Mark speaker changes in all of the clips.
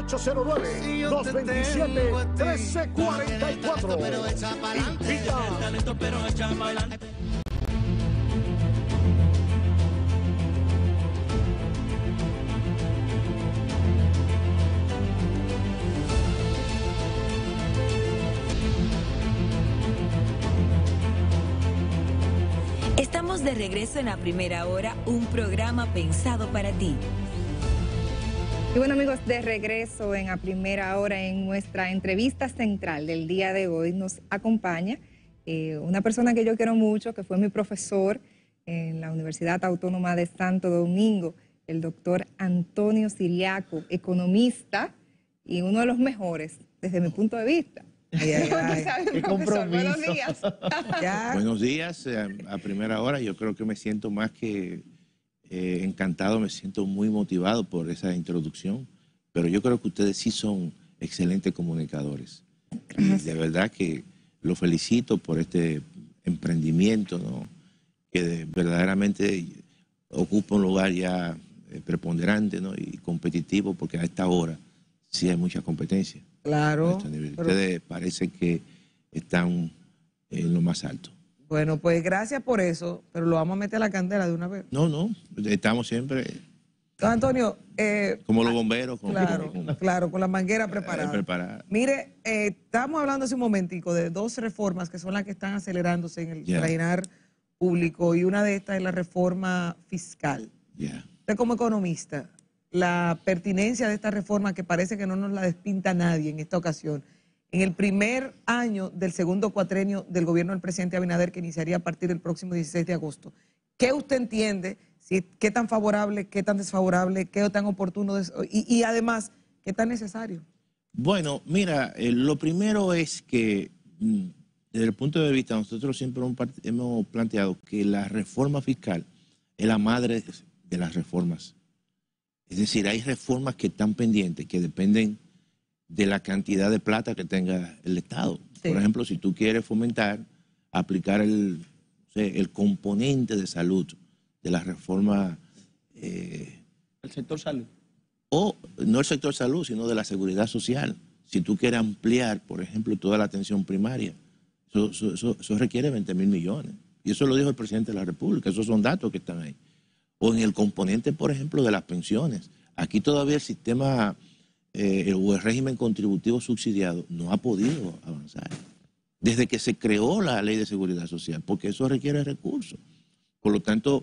Speaker 1: 809-227-1344.
Speaker 2: Estamos de regreso en la primera hora, un programa pensado para ti.
Speaker 3: Y bueno amigos, de regreso en a primera hora en nuestra entrevista central del día de hoy nos acompaña eh, una persona que yo quiero mucho, que fue mi profesor en la Universidad Autónoma de Santo Domingo, el doctor Antonio Siriaco, economista y uno de los mejores desde mi punto de vista.
Speaker 4: Buenos días, eh, a primera hora yo creo que me siento más que eh, encantado, me siento muy motivado por esa introducción, pero yo creo que ustedes sí son excelentes comunicadores. Y de verdad que los felicito por este emprendimiento, que verdaderamente ocupa un lugar ya eh, preponderante y competitivo, porque a esta hora sí hay mucha competencia. Claro. Ustedes parece que están en lo más alto.
Speaker 2: Bueno, pues gracias por eso, pero lo vamos a meter a la candela de una vez.
Speaker 4: No, no, estamos siempre.
Speaker 2: Antonio. Eh,
Speaker 4: como los bomberos. claro, con,
Speaker 2: claro, con la manguera eh,
Speaker 4: preparada.
Speaker 2: Mire, eh, estamos hablando hace un momentico de dos reformas que son las que están acelerándose en el yeah. público y una de estas es la reforma fiscal. Ya. Usted como economista, la pertinencia de esta reforma que parece que no nos la despinta nadie en esta ocasión en el primer año del segundo cuatrenio del gobierno del presidente Abinader, que iniciaría a partir del próximo 16 de agosto. ¿Qué usted entiende? ¿Qué tan favorable, qué tan desfavorable, qué tan oportuno y, además, qué tan necesario?
Speaker 4: Bueno, mira, eh, lo primero es que mm, desde el punto de vista, nosotros siempre hemos planteado que la reforma fiscal es la madre de las reformas. Es decir, hay reformas que están pendientes, que dependen de la cantidad de plata que tenga el Estado. Por ejemplo, si tú quieres fomentar, aplicar el, componente de salud de la reforma... Eh, el sector salud. O no el sector salud, sino de la seguridad social. Si tú quieres ampliar, por ejemplo, toda la atención primaria, eso, eso requiere 20 mil millones. Y eso lo dijo el presidente de la República, esos son datos que están ahí. O en el componente, por ejemplo, de las pensiones. Aquí todavía el sistema eh, el, régimen contributivo subsidiado no ha podido avanzar desde que se creó la ley de seguridad social, porque eso requiere recursos. Por lo tanto,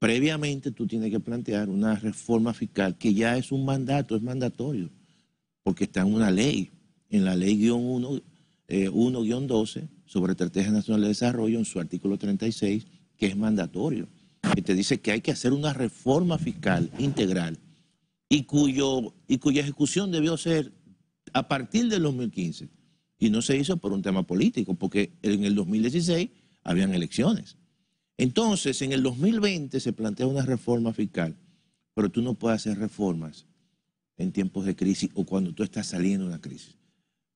Speaker 4: previamente tú tienes que plantear una reforma fiscal que ya es un mandato, es mandatorio, porque está en una ley, en la ley guión 1, 1-12 eh, sobre Estrategia Nacional de Desarrollo, en su artículo 36, que es mandatorio, que te dice que hay que hacer una reforma fiscal integral y, cuyo, y cuya ejecución debió ser a partir del 2015. Y no se hizo por un tema político, porque en el 2016 habían elecciones. Entonces, en el 2020 se plantea una reforma fiscal, pero tú no puedes hacer reformas en tiempos de crisis o cuando tú estás saliendo de una crisis.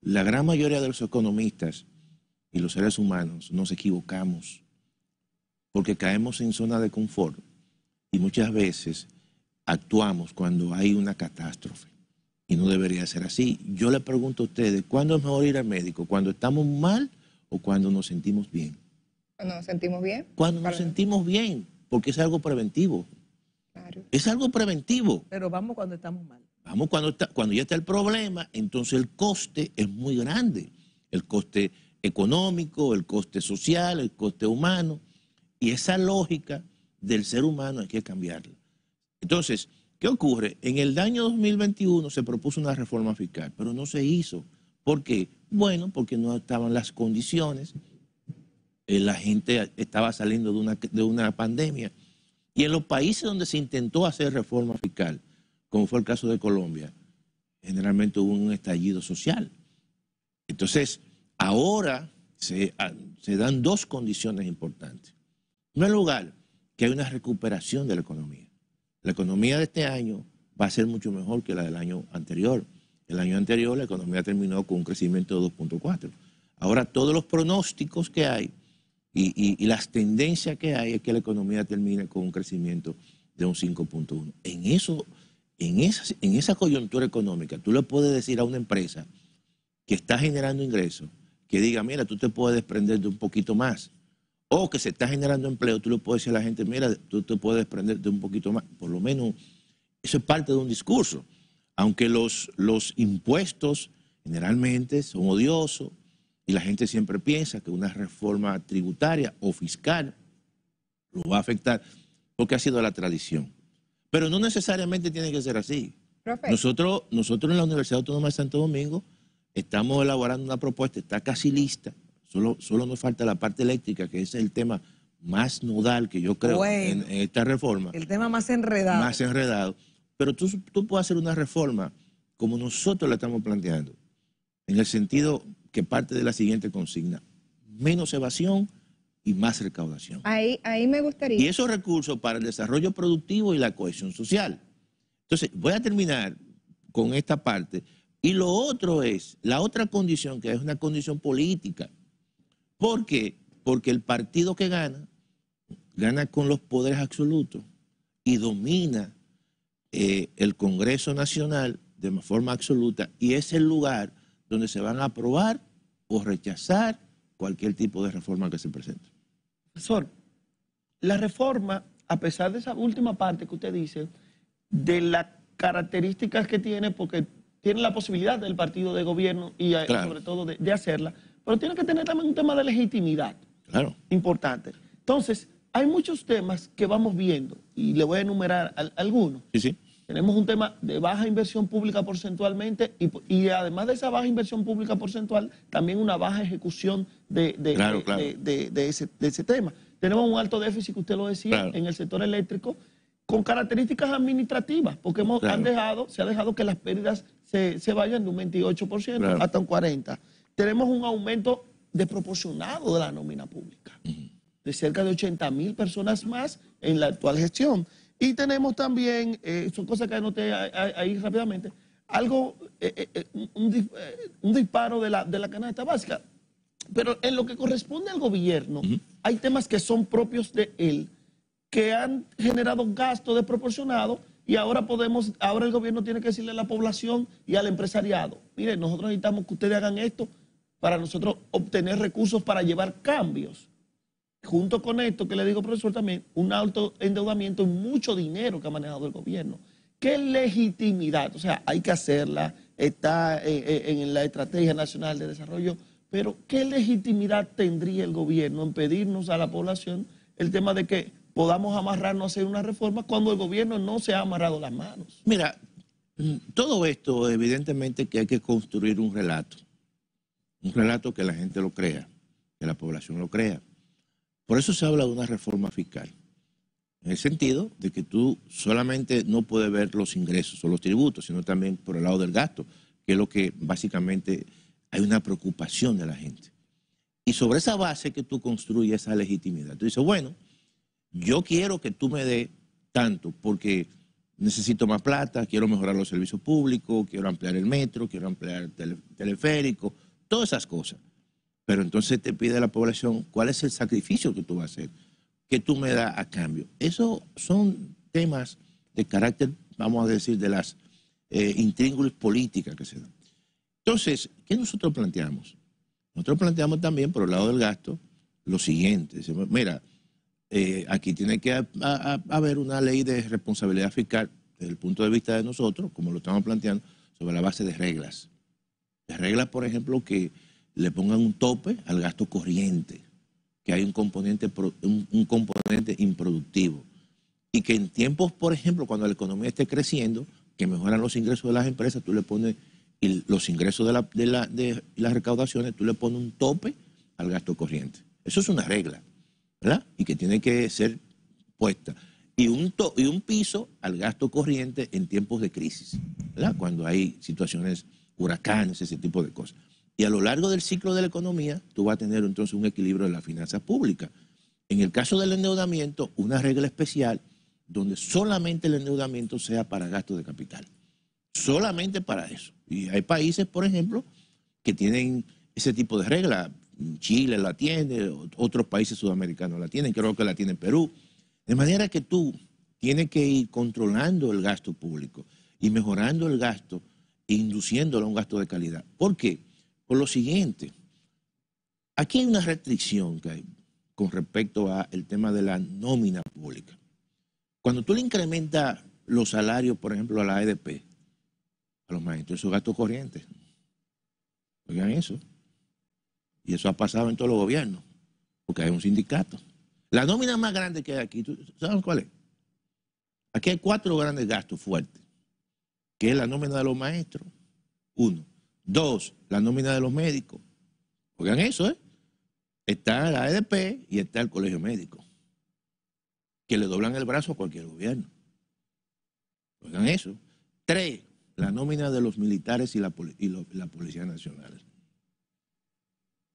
Speaker 4: La gran mayoría de los economistas y los seres humanos nos equivocamos porque caemos en zona de confort y muchas veces actuamos cuando hay una catástrofe. Y no debería ser así. Yo le pregunto a ustedes, ¿cuándo es mejor ir al médico? ¿Cuando estamos mal o cuando nos sentimos bien?
Speaker 3: Cuando nos sentimos bien.
Speaker 4: Cuando nos sentimos bien, porque es algo preventivo. Es algo preventivo.
Speaker 2: Pero vamos cuando estamos mal.
Speaker 4: Vamos cuando, cuando ya está el problema, entonces el coste es muy grande. El coste económico, el coste social, el coste humano. Y esa lógica del ser humano hay que cambiarla. Entonces, ¿qué ocurre? En el año 2021 se propuso una reforma fiscal, pero no se hizo. ¿Por qué? Bueno, porque no estaban las condiciones, eh, la gente estaba saliendo de una, de una pandemia. Y en los países donde se intentó hacer reforma fiscal, como fue el caso de Colombia, generalmente hubo un estallido social. Entonces, ahora se, ah, se dan dos condiciones importantes. En primer lugar, que hay una recuperación de la economía. La economía de este año va a ser mucho mejor que la del año anterior. El año anterior la economía terminó con un crecimiento de 2.4. Ahora todos los pronósticos que hay y, las tendencias que hay es que la economía termine con un crecimiento de un 5.1. En eso, en esa, en esa coyuntura económica, tú le puedes decir a una empresa que está generando ingresos que diga, mira, tú te puedes desprender de un poquito más o que se está generando empleo, tú le puedes decir a la gente, mira, tú te puedes prenderte un poquito más, por lo menos eso es parte de un discurso, aunque los, los impuestos generalmente son odiosos y la gente siempre piensa que una reforma tributaria o fiscal lo va a afectar, porque ha sido la tradición. Pero no necesariamente tiene que ser así. Nosotros, nosotros en la Universidad Autónoma de Santo Domingo estamos elaborando una propuesta, está casi lista, Solo, nos falta la parte eléctrica, que es el tema más nodal que yo creo en, esta reforma. El tema más enredado. Más enredado. Pero tú, tú puedes hacer una reforma como nosotros la estamos planteando, en el sentido que parte de la siguiente consigna, menos evasión y más recaudación.
Speaker 3: Ahí, ahí me gustaría. Y
Speaker 4: esos recursos para el desarrollo productivo y la cohesión social. Entonces, voy a terminar con esta parte. Y lo otro es, la otra condición, que es una condición política, ¿Por qué? Porque el partido que gana, gana con los poderes absolutos y domina eh, el Congreso Nacional de forma absoluta y es el lugar donde se van a aprobar o rechazar cualquier tipo de reforma que se presente. Profesor, la reforma, a pesar de
Speaker 1: esa última parte que usted dice, de las características que tiene, porque tiene la posibilidad del partido de gobierno y eh, sobre todo de hacerla, pero tiene que tener también un tema de legitimidad. Claro. Importante. Entonces, hay muchos temas que vamos viendo y le voy a enumerar algunos. Sí, sí. Tenemos un tema de baja inversión pública porcentualmente y, además de esa baja inversión pública porcentual, también una baja ejecución de, de, ese, tema. Tenemos un alto déficit, que usted lo decía, en el sector eléctrico, con características administrativas, porque hemos, han dejado, se ha dejado que las pérdidas se, se vayan de un 28% hasta un 40% tenemos un aumento desproporcionado de la nómina pública, de cerca de 80 mil personas más en la actual gestión. Y tenemos también, eh, son cosas que anoté ahí rápidamente, algo, eh, eh, un, disparo de la, de la canasta básica. Pero en lo que corresponde al gobierno, hay temas que son propios de él, que han generado gasto desproporcionado y ahora podemos, ahora el gobierno tiene que decirle a la población y al empresariado, mire, nosotros necesitamos que ustedes hagan esto para nosotros obtener recursos para llevar cambios. Junto con esto que le digo, profesor, también un alto endeudamiento y mucho dinero que ha manejado el gobierno. ¿Qué legitimidad? O sea, hay que hacerla, está eh, eh, en la Estrategia Nacional de Desarrollo, pero ¿qué legitimidad tendría el gobierno en pedirnos a la población el tema de que podamos amarrarnos a hacer una reforma cuando el gobierno no se ha amarrado las manos?
Speaker 4: Mira, todo esto evidentemente que hay que construir un relato un relato que la gente lo crea, que la población lo crea. Por eso se habla de una reforma fiscal, en el sentido de que tú solamente no puedes ver los ingresos o los tributos, sino también por el lado del gasto, que es lo que básicamente hay una preocupación de la gente. Y sobre esa base que tú construyes esa legitimidad, tú dices, bueno, yo quiero que tú me dé tanto porque necesito más plata, quiero mejorar los servicios públicos, quiero ampliar el metro, quiero ampliar el teleférico, todas esas cosas. Pero entonces te pide a la población cuál es el sacrificio que tú vas a hacer, que tú me das a cambio. Esos son temas de carácter, vamos a decir, de las eh, intríngulas políticas que se dan. Entonces, ¿qué nosotros planteamos? Nosotros planteamos también, por el lado del gasto, lo siguiente. mira, eh, aquí tiene que haber una ley de responsabilidad fiscal desde el punto de vista de nosotros, como lo estamos planteando, sobre la base de reglas. Reglas, por ejemplo, que le pongan un tope al gasto corriente, que hay un componente, un, componente improductivo. Y que en tiempos, por ejemplo, cuando la economía esté creciendo, que mejoran los ingresos de las empresas, tú le pones, y los ingresos de, las recaudaciones, tú le pones un tope al gasto corriente. Eso es una regla, ¿verdad? Y que tiene que ser puesta. Y un, y un piso al gasto corriente en tiempos de crisis, ¿verdad? Cuando hay situaciones huracanes, ese tipo de cosas. Y a lo largo del ciclo de la economía, tú vas a tener entonces un equilibrio de las finanzas pública. En el caso del endeudamiento, una regla especial donde solamente el endeudamiento sea para gasto de capital. Solamente para eso. Y hay países, por ejemplo, que tienen ese tipo de regla. Chile la tiene, otros países sudamericanos la tienen, creo que la tiene Perú. De manera que tú tienes que ir controlando el gasto público y mejorando el gasto induciéndolo a un gasto de calidad. ¿Por qué? Por lo siguiente, aquí hay una restricción que hay con respecto al tema de la nómina pública. Cuando tú le incrementas los salarios, por ejemplo, a la ADP, a los maestros, esos gastos corrientes. Oigan eso. Y eso ha pasado en todos los gobiernos, porque hay un sindicato. La nómina más grande que hay aquí, ¿saben cuál es? Aquí hay cuatro grandes gastos fuertes que es la nómina de los maestros. Uno. Dos, la nómina de los médicos. Oigan eso, ¿eh? Está la EDP y está el colegio médico, que le doblan el brazo a cualquier gobierno. Oigan eso. Tres, la nómina de los militares y la, Policía Nacional.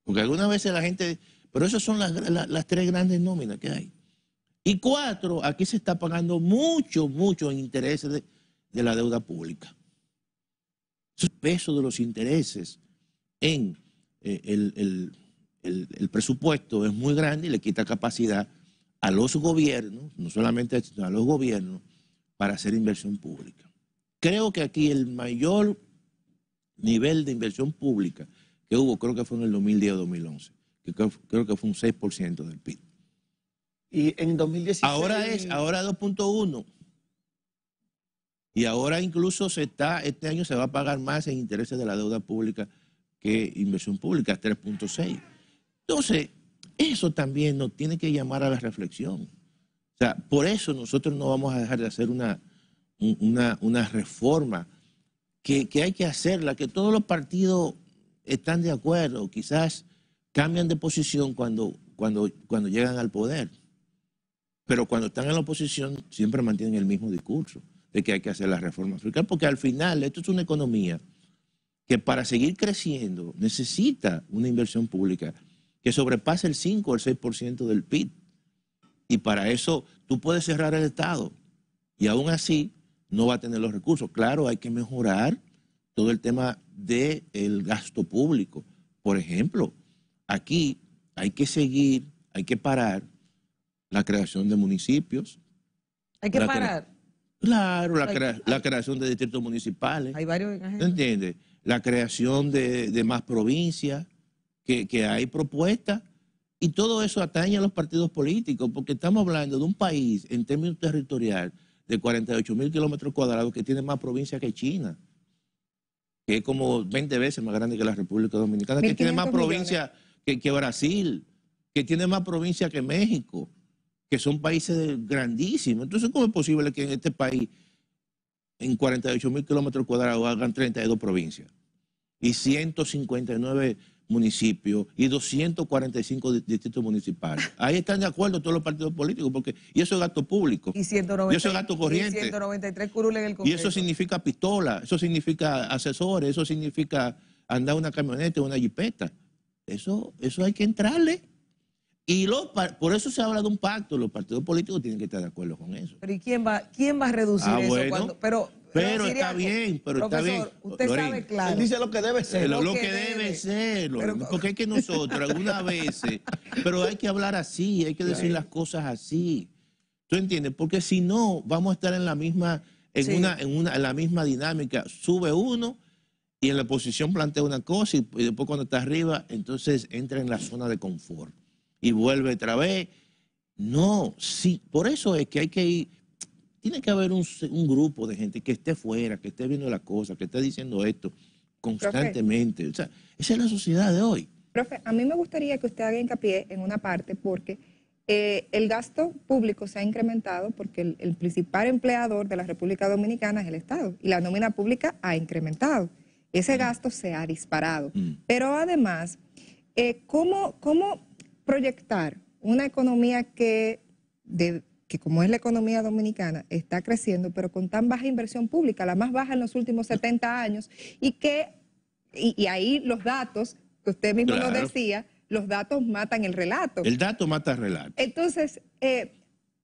Speaker 4: Porque algunas veces la gente... Pero esas son las, tres grandes nóminas que hay. Y cuatro, aquí se está pagando mucho, mucho en intereses de, de la deuda pública. el peso de los intereses en eh, el, presupuesto es muy grande y le quita capacidad a los gobiernos, no solamente a los gobiernos, para hacer inversión pública. Creo que aquí el mayor nivel de inversión pública que hubo, creo que fue en el 2010 2011, que creo que fue un 6% del PIB. Y en 2016... Ahora es, ahora 2.1. Y ahora incluso se está, este año se va a pagar más en intereses de la deuda pública que inversión pública, 3.6. Entonces, eso también nos tiene que llamar a la reflexión. O sea, por eso nosotros no vamos a dejar de hacer una, reforma que, que, hay que hacerla, que todos los partidos están de acuerdo, quizás cambian de posición cuando, cuando, cuando llegan al poder, pero cuando están en la oposición siempre mantienen el mismo discurso de que hay que hacer la reforma fiscal, porque al final esto es una economía que para seguir creciendo necesita una inversión pública que sobrepase el 5 o el 6% del PIB. Y para eso tú puedes cerrar el Estado y aún así no va a tener los recursos. Claro, hay que mejorar todo el tema del gasto público. Por ejemplo, aquí hay que seguir, hay que parar la creación de municipios.
Speaker 2: Hay que parar.
Speaker 4: Claro, la, creación de distritos municipales. Hay varios. ¿Entiendes? La creación de, más provincias, que, hay propuestas. Y todo eso atañe a los partidos políticos, porque estamos hablando de un país en términos territoriales de 48 mil kilómetros cuadrados que tiene más provincias que China, que es como 20 veces más grande que la República Dominicana, que tiene más provincias que, que Brasil, que tiene más provincias que México que son países grandísimos. Entonces, ¿cómo es posible que en este país, en 48 mil kilómetros cuadrados, hagan 32 provincias y 159 municipios y 245 distritos municipales. Ahí están de acuerdo todos los partidos políticos, porque y eso es gasto público. Y, eso es gasto corriente.
Speaker 2: Y Y eso
Speaker 4: significa pistola, eso significa asesores, eso significa andar una camioneta, una jipeta. Eso, eso hay que entrarle. Y los, por eso se habla de un pacto, los partidos políticos tienen que estar de acuerdo con eso. Pero ¿y
Speaker 2: quién va, quién va a reducir ah, eso? pero, está bien, pero está bien. Usted sabe claro. dice lo que debe ser. Lo, que,
Speaker 4: debe, ser, porque es que nosotros algunas veces, pero hay que hablar así, hay que decir las cosas así. ¿Tú entiendes? Porque si no, vamos a estar en la misma, en una, en una, en la misma dinámica. Sube uno, y en la oposición plantea una cosa y, después cuando está arriba, entonces entra en la zona de confort y vuelve otra vez. No, sí, por eso es que hay que ir, tiene que haber un, grupo de gente que esté fuera, que esté viendo la cosa, que esté diciendo esto constantemente. o sea, esa es la sociedad de hoy.
Speaker 3: Profe, a mí me gustaría que usted haga hincapié en una parte porque eh, el gasto público se ha incrementado porque el, principal empleador de la República Dominicana es el Estado y la nómina pública ha incrementado. Ese mm. gasto se ha disparado. Mm. Pero además, eh, ¿cómo, ¿cómo proyectar una economía que, de, que, como es la economía dominicana, está creciendo, pero con tan baja inversión pública, la más baja en los últimos 70 años, y que, y, ahí los datos, que usted mismo lo nos decía, los datos matan el relato. El
Speaker 4: dato mata el relato.
Speaker 3: Entonces, eh,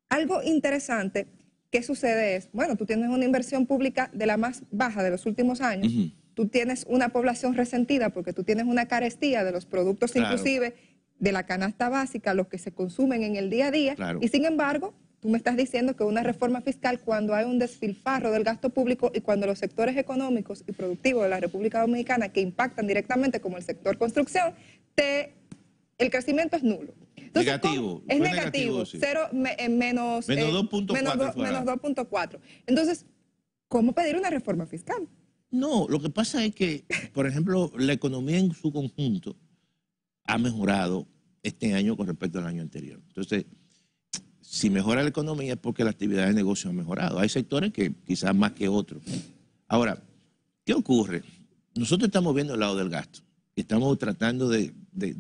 Speaker 3: algo interesante que sucede es, bueno, tú tienes una inversión pública de la más baja de los últimos años, tú tienes una población resentida porque tú tienes una carestía de los productos inclusive de la canasta básica, los que se consumen en el día a día. Y sin embargo, tú me estás diciendo que una reforma fiscal cuando hay un desfilfarro del gasto público y cuando los sectores económicos y productivos de la República Dominicana que impactan directamente como el sector construcción, te, el crecimiento es nulo. negativo. Es negativo, cero, eh, menos, menos 2.4. Eh, Entonces, ¿cómo pedir una reforma fiscal?
Speaker 4: No, lo que pasa es que, por ejemplo, la economía en su conjunto ha mejorado este año con respecto al año anterior. Entonces, si mejora la economía es porque la actividad de negocio ha mejorado. Hay sectores que quizás más que otros. Ahora, ¿qué ocurre? Nosotros estamos viendo el lado del gasto. Estamos tratando de,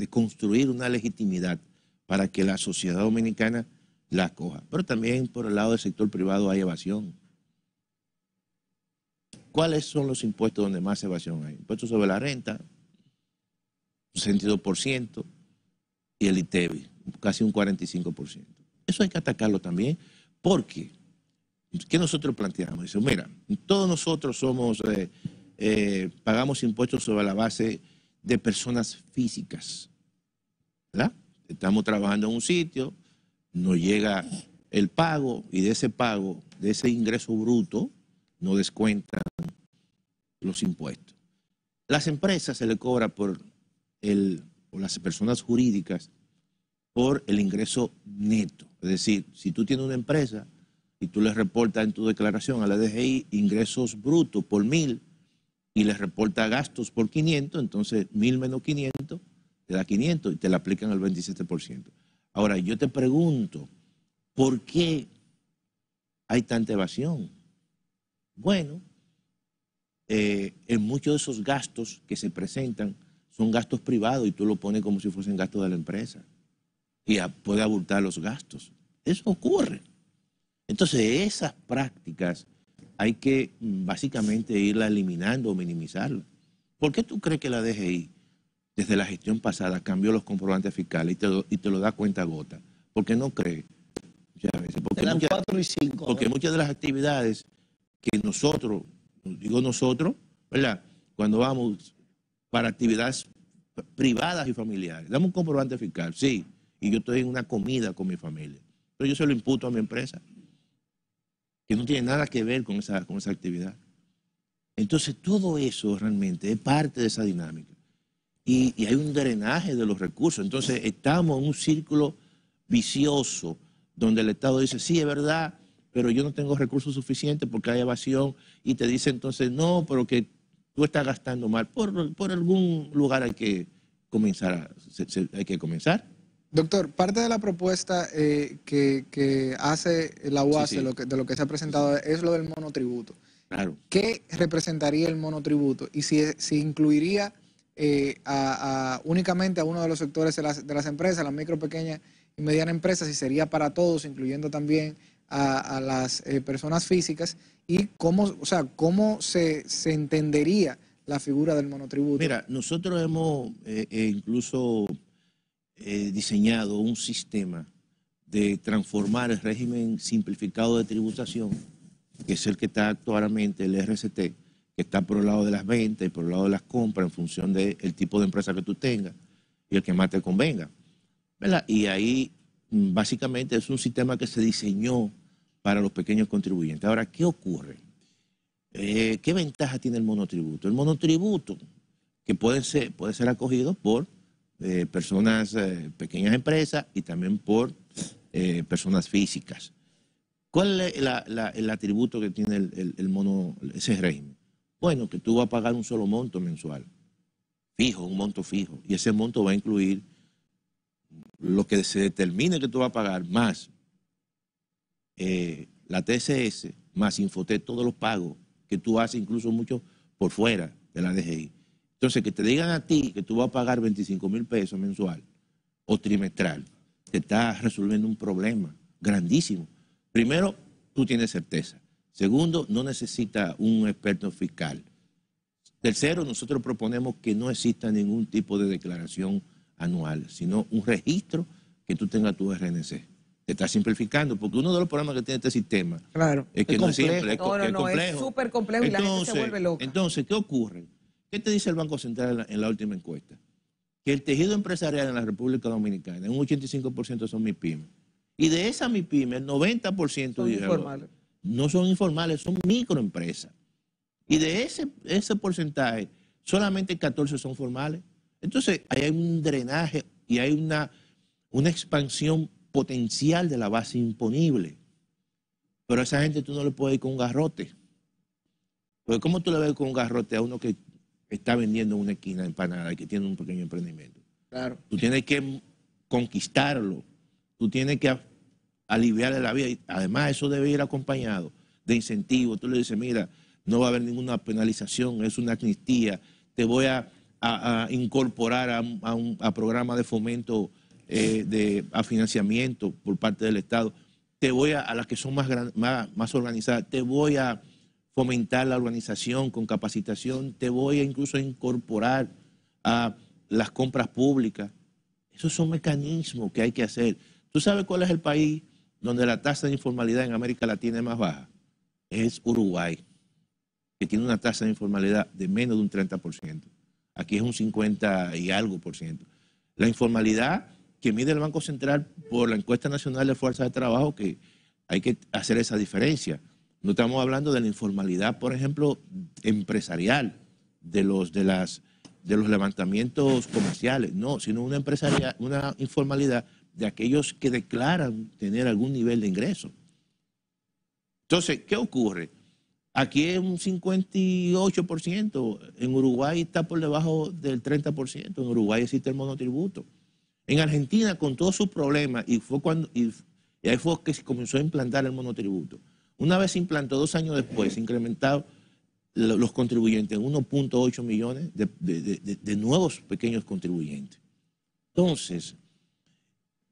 Speaker 4: construir una legitimidad para que la sociedad dominicana la coja. Pero también por el lado del sector privado hay evasión. ¿Cuáles son los impuestos donde más evasión hay? Impuestos sobre la renta, un 62%, y el ITEBI, e casi un 45%. Eso hay que atacarlo también, porque ¿qué nosotros planteamos? Dice, mira, todos nosotros somos, eh, eh, pagamos impuestos sobre la base de personas físicas, ¿verdad? Estamos trabajando en un sitio, nos llega el pago y de ese pago, de ese ingreso bruto, no descuentan los impuestos. Las empresas se le cobra por el o las personas jurídicas por el ingreso neto. Es decir, si tú tienes una empresa y tú le reportas en tu declaración a la DGI ingresos brutos por mil y le reportas gastos por 500, entonces mil menos 500 te da 500 y te la aplican al 27%. Ahora, yo te pregunto, ¿por qué hay tanta evasión? Bueno, eh, en muchos de esos gastos que se presentan, son gastos privados y tú lo pones como si fuesen gastos de la empresa. Y puede abultar los gastos. Eso ocurre. Entonces, esas prácticas hay que mm, básicamente irla eliminando o minimizarlas. ¿Por qué tú crees que la DGI, desde la gestión pasada, cambió los comprobantes fiscales y te lo, y te lo da cuenta gota? ¿Por qué no cree muchas Porque, muchas, muchas de las actividades que nosotros, digo nosotros, ¿verdad? Cuando vamos, para actividades privadas y familiares. Dame un comprobante fiscal, sí, y yo estoy en una comida con mi familia. Entonces yo se lo imputo a mi empresa, que no tiene nada que ver con esa, con esa actividad. Entonces todo eso realmente es parte de esa dinámica. Y, y hay un drenaje de los recursos. Entonces estamos en un círculo vicioso donde el Estado dice, sí, es verdad, pero yo no tengo recursos suficientes porque hay evasión y te dice entonces, no, pero que está gastando mal. Por, por algún lugar hay que comenzar, hay que comenzar.
Speaker 2: Doctor, parte de la propuesta eh, que, que, hace la UAS Lo que, de lo que se ha presentado es lo del monotributo. Claro. ¿Qué representaría el monotributo? Y si, si incluiría eh, a, únicamente a uno de los sectores de las, de las empresas, las micro, pequeñas y medianas empresas, y sería para todos, incluyendo también a, las eh, personas físicas y cómo, o sea, cómo se, entendería la figura
Speaker 4: del monotributo. Mira, nosotros hemos eh, eh, incluso diseñado un sistema de transformar el régimen simplificado de tributación, que es el que está actualmente el RCT, que está por el lado de las ventas y por el lado de las compras en función del tipo de empresa que tú tengas y el que más te convenga. Y ahí mm, básicamente es un sistema que se diseñó para los pequeños contribuyentes. Ahora, ¿qué ocurre? Eh, ¿Qué ventaja tiene el monotributo? El monotributo, que puede ser, acogido por eh, personas, eh, pequeñas empresas y también por personas físicas. ¿Cuál es el atributo que tiene el, ese régimen? Bueno, que tú vas a pagar un solo monto mensual, fijo, un monto fijo, y ese monto va a incluir lo que se determine que tú vas a pagar, más eh, la TCS más Infotec, todos los pagos que tú haces, incluso muchos por fuera de la DGI. Entonces, que te digan a ti que tú vas a pagar 25 mil pesos mensual o trimestral, te está resolviendo un problema grandísimo. Primero, tú tienes certeza. Segundo, no necesita un experto fiscal. Tercero, nosotros proponemos que no exista ningún tipo de declaración anual, sino un registro que tú tengas tu RNC está simplificando, porque uno de los problemas que tiene este sistema claro, es que no es no, no, es súper complejo entonces, y la gente se vuelve loca. Entonces, ¿qué ocurre? ¿Qué te dice el Banco Central en la, última encuesta? Que el tejido empresarial en la República Dominicana, un 85% son pymes Y de esas MIPYME, el 90% son no son informales, son microempresas. Y de ese, ese porcentaje, solamente 14 son formales. Entonces, hay un drenaje y hay una, una expansión potencial de la base imponible. Pero a esa gente tú no le puedes ir con un garrote. Porque ¿cómo tú le ves con un garrote a uno que está vendiendo una esquina empanada y que tiene un pequeño emprendimiento? Claro. Tú tienes que conquistarlo. Tú tienes que aliviarle la vida. Y además, eso debe ir acompañado de incentivos. Tú le dices, mira, no va a haber ninguna penalización, es una amnistía. Te voy a, incorporar a, un programa de fomento eh, de, a financiamiento por parte del Estado. Te voy a, a las que son más, más, organizadas, te voy a fomentar la organización con capacitación, te voy a incluso incorporar a las compras públicas. Esos son mecanismos que hay que hacer. ¿Tú sabes cuál es el país donde la tasa de informalidad en América Latina es más baja? Es Uruguay, que tiene una tasa de informalidad de menos de un 30%. Aquí es un 50 y algo por ciento. La informalidad que mide el Banco Central por la encuesta nacional de fuerzas de trabajo, que hay que hacer esa diferencia. No estamos hablando de la informalidad, por ejemplo, empresarial, de los, de las, de los levantamientos comerciales, no, sino una, empresaria, una informalidad de aquellos que declaran tener algún nivel de ingreso. Entonces, ¿qué ocurre? Aquí es un 58%, en Uruguay está por debajo del 30%, en Uruguay existe el monotributo. En Argentina, con todos sus problemas, y, fue cuando, y, ahí fue que se comenzó a implantar el monotributo. Una vez se implantó, dos años después, se incrementaron los contribuyentes, en 1.8 millones de, nuevos pequeños contribuyentes. Entonces,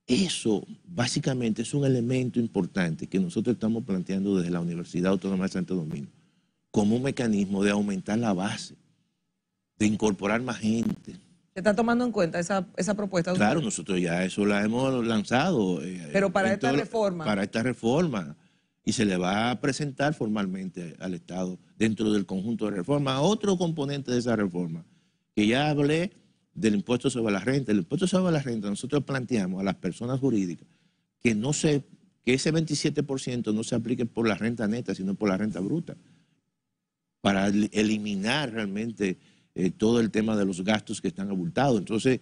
Speaker 4: eso básicamente es un elemento importante que nosotros estamos planteando desde la Universidad Autónoma de Santo Domingo, como un mecanismo de aumentar la base, de incorporar más gente,
Speaker 2: está tomando en cuenta esa, propuesta? Claro,
Speaker 4: nosotros ya eso la hemos lanzado. Eh, Pero para esta reforma. Para esta reforma. Y se le va a presentar formalmente al Estado dentro del conjunto de reformas otro componente de esa reforma, que ya hablé del impuesto sobre la renta. El impuesto sobre la renta nosotros planteamos a las personas jurídicas que no se que ese 27% no se aplique por la renta neta, sino por la renta bruta, para eliminar realmente eh, todo el tema de los gastos que están abultados. Entonces,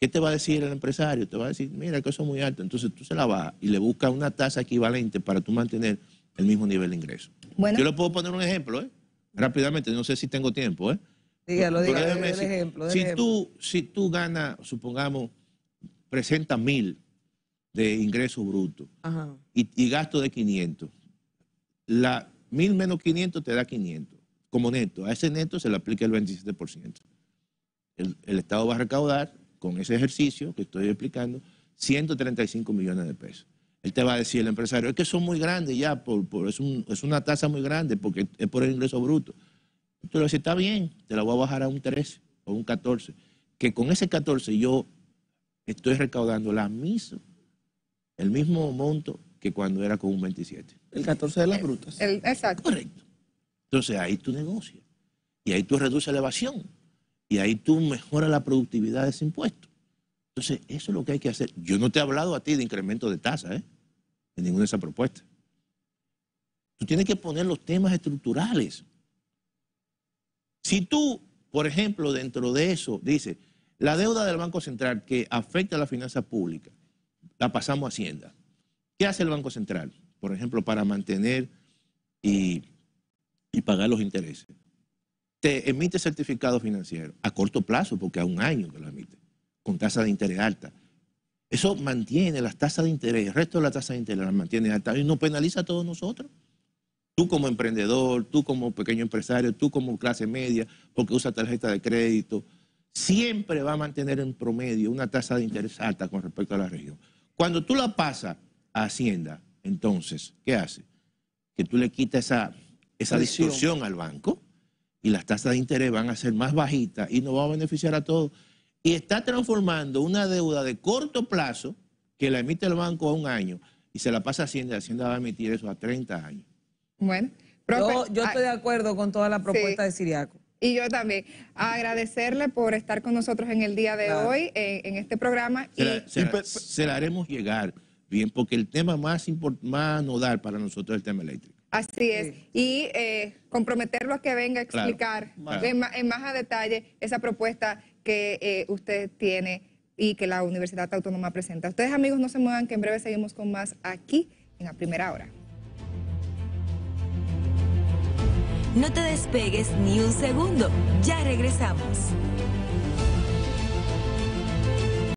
Speaker 4: ¿qué te va a decir el empresario? Te va a decir, mira, que eso es muy alto. Entonces tú se la vas y le buscas una tasa equivalente para tú mantener el mismo nivel de ingreso. Bueno. Yo le puedo poner un ejemplo, ¿eh? Rápidamente, no sé si tengo tiempo, ¿eh? Dígalo, dígalo, si, Tú, si tú ganas, supongamos, presenta mil de ingreso bruto Y, y, gasto de 500, la mil menos 500 te da 500 como neto. A ese neto se le aplica el 27%. El, Estado va a recaudar con ese ejercicio que estoy explicando 135 millones de pesos. Él te va a decir, el empresario, es que son muy grandes ya, por, es, una tasa muy grande porque es por el ingreso bruto. Entonces, está bien, te la voy a bajar a un 13 o un 14, que con ese 14 yo estoy recaudando la misma, el mismo monto que cuando era con un 27. El 14 de las brutas.
Speaker 1: exacto. Correcto.
Speaker 4: Entonces ahí tú negocias y ahí tú reduces la evasión y ahí tú mejoras la productividad de ese impuesto. Entonces eso es lo que hay que hacer. Yo no te he hablado a ti de incremento de tasa, ¿eh? en ninguna de esas propuestas. Tú tienes que poner los temas estructurales. Si tú, por ejemplo, dentro de eso, dices, la deuda del Banco Central que afecta a la finanza pública, la pasamos a Hacienda. ¿Qué hace el Banco Central? Por ejemplo, para mantener y y pagar los intereses, te emite certificado financiero a corto plazo, porque a un año que lo emite, con tasa de interés alta. Eso mantiene las tasas de interés, el resto de las tasas de interés las mantiene alta. y nos penaliza a todos nosotros. Tú como emprendedor, tú como pequeño empresario, tú como clase media, porque usa tarjeta de crédito, siempre va a mantener en promedio una tasa de interés alta con respecto a la región. Cuando tú la pasas a Hacienda, entonces, ¿qué hace? Que tú le quitas esa esa distorsión al banco y las tasas de interés van a ser más bajitas y nos va a beneficiar a todos. Y está transformando una deuda de corto plazo que la emite el banco a un año y se la pasa a Hacienda y Hacienda va a emitir eso a 30 años.
Speaker 3: Bueno, profe, yo, estoy de acuerdo con toda la propuesta de Siriaco. Y yo también. agradecerle por estar con nosotros en el día de hoy, eh, en, este programa.
Speaker 4: Se, la, haremos llegar, bien, porque el tema más, más nodal para nosotros es el tema eléctrico.
Speaker 3: Así es. Y eh, comprometerlo a que venga a explicar en, más a detalle esa propuesta que eh, usted tiene y que la Universidad Autónoma presenta. Ustedes amigos no se muevan, que en breve seguimos con más aquí en la primera hora.
Speaker 2: No te despegues ni un segundo, ya regresamos.